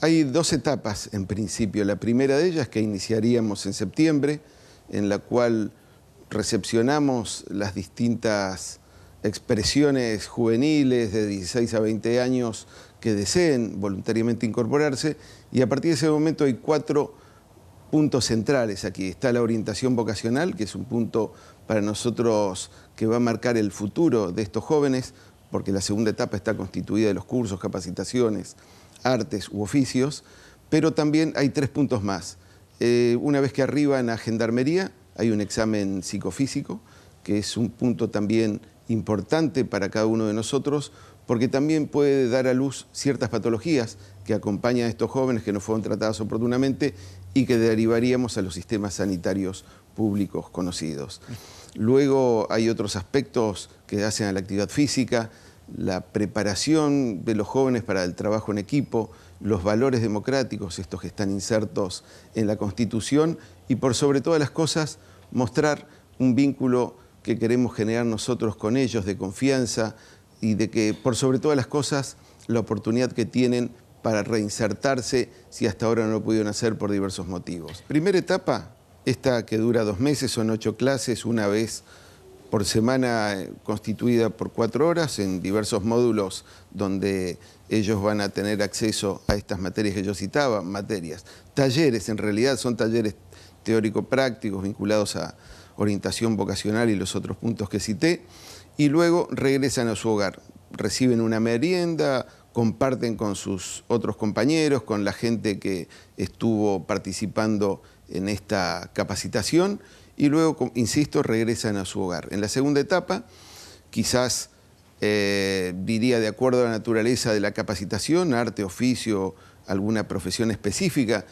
Hay dos etapas en principio. La primera de ellas que iniciaríamos en septiembre, en la cual recepcionamos las distintas expresiones juveniles de 16 a 20 años que deseen voluntariamente incorporarse y a partir de ese momento hay cuatro puntos centrales aquí. Está la orientación vocacional, que es un punto para nosotros que va a marcar el futuro de estos jóvenes, porque la segunda etapa está constituida de los cursos, capacitaciones, artes u oficios, pero también hay tres puntos más. Eh, una vez que arriban a Gendarmería, hay un examen psicofísico, que es un punto también importante para cada uno de nosotros, porque también puede dar a luz ciertas patologías que acompañan a estos jóvenes que no fueron tratadas oportunamente y que derivaríamos a los sistemas sanitarios públicos conocidos. Luego hay otros aspectos que hacen a la actividad física, la preparación de los jóvenes para el trabajo en equipo, los valores democráticos, estos que están insertos en la Constitución, y por sobre todas las cosas, mostrar un vínculo que queremos generar nosotros con ellos de confianza y de que, por sobre todas las cosas, la oportunidad que tienen para reinsertarse si hasta ahora no lo pudieron hacer por diversos motivos. Primera etapa, esta que dura dos meses, son ocho clases, una vez por semana eh, constituida por cuatro horas en diversos módulos donde ellos van a tener acceso a estas materias que yo citaba, materias. Talleres, en realidad son talleres teórico-prácticos vinculados a orientación vocacional y los otros puntos que cité, y luego regresan a su hogar. Reciben una merienda, comparten con sus otros compañeros, con la gente que estuvo participando en esta capacitación y luego, insisto, regresan a su hogar. En la segunda etapa, quizás eh, diría de acuerdo a la naturaleza de la capacitación, arte, oficio, alguna profesión específica,